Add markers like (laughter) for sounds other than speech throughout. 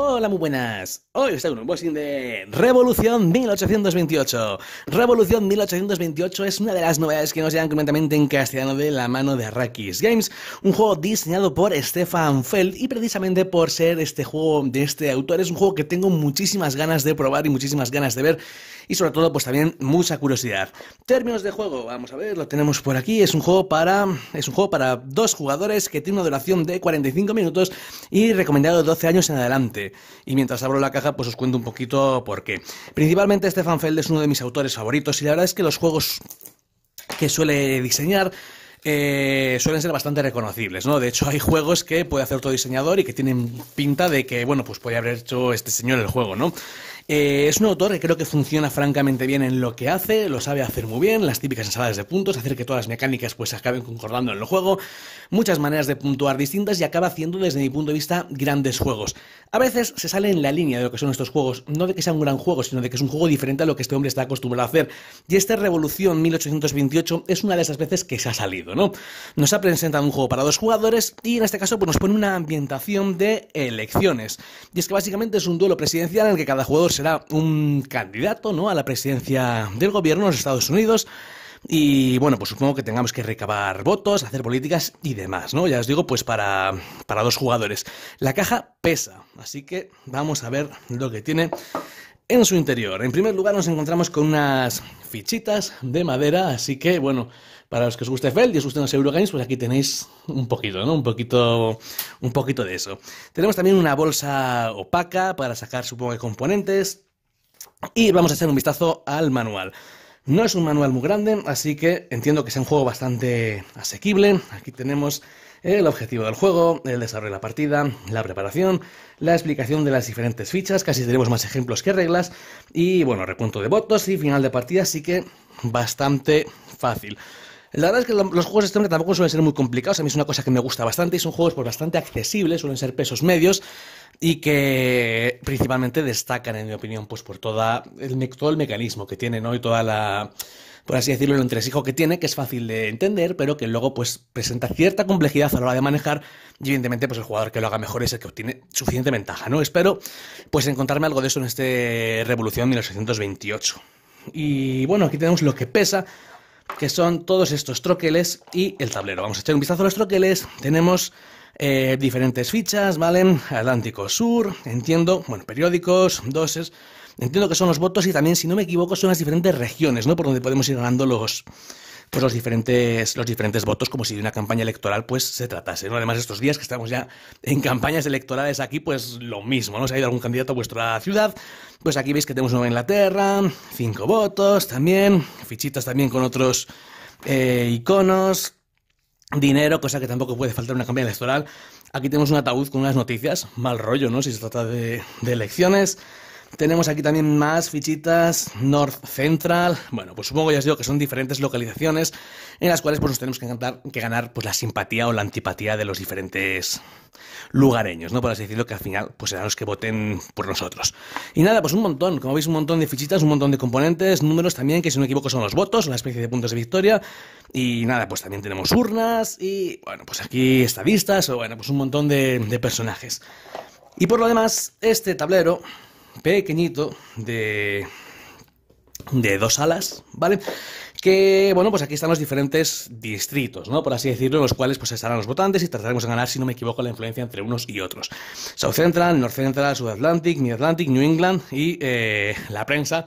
Hola, muy buenas. Hoy está traigo un unboxing de Revolución 1828. Revolución 1828 es una de las novedades que nos llegan completamente en castellano de la mano de Arrakis Games, un juego diseñado por Stefan Feld y precisamente por ser este juego de este autor es un juego que tengo muchísimas ganas de probar y muchísimas ganas de ver y sobre todo pues también mucha curiosidad. Términos de juego, vamos a ver, lo tenemos por aquí, es un juego para es un juego para dos jugadores que tiene una duración de 45 minutos y recomendado 12 años en adelante y mientras abro la caja, pues os cuento un poquito por qué. Principalmente Stefan Feld es uno de mis autores favoritos y la verdad es que los juegos que suele diseñar eh, suelen ser bastante reconocibles, ¿no? De hecho, hay juegos que puede hacer otro diseñador y que tienen pinta de que, bueno, pues puede haber hecho este señor el juego, ¿no? Eh, es un autor que creo que funciona francamente bien en lo que hace, lo sabe hacer muy bien, las típicas ensaladas de puntos, hacer que todas las mecánicas pues acaben concordando en el juego, muchas maneras de puntuar distintas y acaba haciendo desde mi punto de vista grandes juegos. A veces se sale en la línea de lo que son estos juegos, no de que sea un gran juego, sino de que es un juego diferente a lo que este hombre está acostumbrado a hacer. Y esta Revolución 1828 es una de esas veces que se ha salido, ¿no? Nos ha presentado un juego para dos jugadores y en este caso pues, nos pone una ambientación de elecciones. Y es que básicamente es un duelo presidencial en el que cada jugador se será un candidato ¿no? a la presidencia del gobierno de los Estados Unidos. Y bueno, pues supongo que tengamos que recabar votos, hacer políticas y demás, ¿no? Ya os digo, pues para, para dos jugadores. La caja pesa, así que vamos a ver lo que tiene en su interior. En primer lugar nos encontramos con unas fichitas de madera, así que bueno, para los que os guste Feld y os gusten los Eurogames, pues aquí tenéis un poquito, ¿no? Un poquito, un poquito de eso. Tenemos también una bolsa opaca para sacar, supongo, que componentes. Y vamos a hacer un vistazo al manual. No es un manual muy grande, así que entiendo que es un juego bastante asequible. Aquí tenemos el objetivo del juego, el desarrollo de la partida, la preparación, la explicación de las diferentes fichas, casi tenemos más ejemplos que reglas, y bueno, recuento de votos y final de partida, así que bastante fácil. La verdad es que los juegos de hombre tampoco suelen ser muy complicados, a mí es una cosa que me gusta bastante y son juegos pues, bastante accesibles, suelen ser pesos medios y que principalmente destacan, en mi opinión, pues por toda todo el mecanismo que tiene, ¿no? y toda la por así decirlo, el entresijo que tiene, que es fácil de entender, pero que luego pues presenta cierta complejidad a la hora de manejar y evidentemente pues el jugador que lo haga mejor es el que obtiene suficiente ventaja, ¿no? Espero pues encontrarme algo de eso en este Revolución 1828. Y bueno, aquí tenemos lo que pesa, que son todos estos troqueles y el tablero. Vamos a echar un vistazo a los troqueles. Tenemos eh, diferentes fichas, ¿vale? Atlántico Sur, entiendo, bueno, periódicos, doses. Entiendo que son los votos y también, si no me equivoco, son las diferentes regiones, ¿no? Por donde podemos ir ganando los, pues los diferentes, los diferentes votos como si de una campaña electoral pues se tratase. Además, estos días que estamos ya en campañas electorales aquí, pues lo mismo, ¿no? Si ha ido algún candidato a vuestra ciudad, pues aquí veis que tenemos Nueva Inglaterra, cinco votos también, fichitas también con otros eh, iconos, dinero, cosa que tampoco puede faltar en una campaña electoral. Aquí tenemos un ataúd con unas noticias, mal rollo, ¿no? Si se trata de, de elecciones. Tenemos aquí también más fichitas, North Central, bueno, pues supongo ya os digo que son diferentes localizaciones en las cuales pues nos tenemos que, ganar, que ganar pues la simpatía o la antipatía de los diferentes lugareños, ¿no? Por así decirlo, que al final pues serán los que voten por nosotros. Y nada, pues un montón, como veis un montón de fichitas, un montón de componentes, números también, que si no me equivoco son los votos, una especie de puntos de victoria, y nada, pues también tenemos urnas y bueno, pues aquí estadistas o bueno, pues un montón de personajes. Y por lo demás, este tablero pequeñito de, de dos alas, ¿vale? Que, bueno, pues aquí están los diferentes distritos, ¿no? Por así decirlo, los cuales pues estarán los votantes y trataremos de ganar, si no me equivoco, la influencia entre unos y otros. South Central, North Central, South Atlantic, Mid Atlantic, New England y eh, la prensa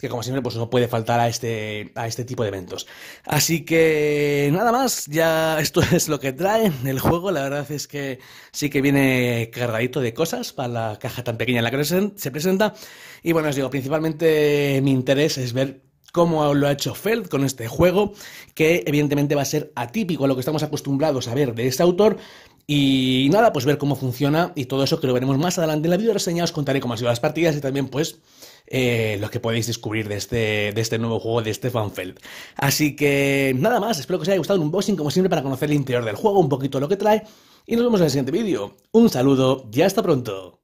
que como siempre pues no puede faltar a este, a este tipo de eventos. Así que nada más, ya esto (laughs) es lo que trae el juego, la verdad es que sí que viene cargadito de cosas para la caja tan pequeña en la que se presenta y bueno, os digo, principalmente mi interés es ver cómo lo ha hecho Feld con este juego, que evidentemente va a ser atípico a lo que estamos acostumbrados a ver de este autor, y nada, pues ver cómo funciona y todo eso que lo veremos más adelante en la video reseña. Os contaré cómo han sido las partidas y también, pues, eh, lo que podéis descubrir de este, de este nuevo juego de Stefan Feld. Así que nada más, espero que os haya gustado el unboxing, como siempre, para conocer el interior del juego, un poquito lo que trae, y nos vemos en el siguiente vídeo. Un saludo y hasta pronto.